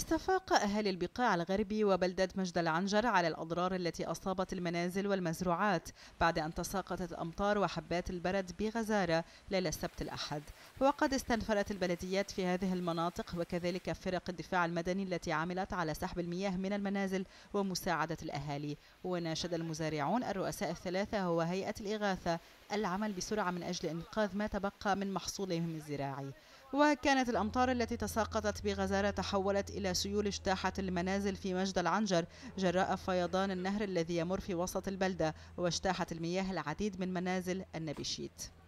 استفاق أهالي البقاع الغربي وبلدة مجد العنجر على الأضرار التي أصابت المنازل والمزروعات بعد أن تساقطت أمطار وحبات البرد بغزارة ليلة السبت الأحد وقد استنفرت البلديات في هذه المناطق وكذلك فرق الدفاع المدني التي عملت على سحب المياه من المنازل ومساعدة الأهالي وناشد المزارعون الرؤساء الثلاثة وهيئة الإغاثة العمل بسرعة من أجل إنقاذ ما تبقى من محصولهم الزراعي وكانت الأمطار التي تساقطت بغزارة تحولت إلى سيول اجتاحت المنازل في مجد العنجر جراء فيضان النهر الذي يمر في وسط البلدة واجتاحت المياه العديد من منازل النبيشيت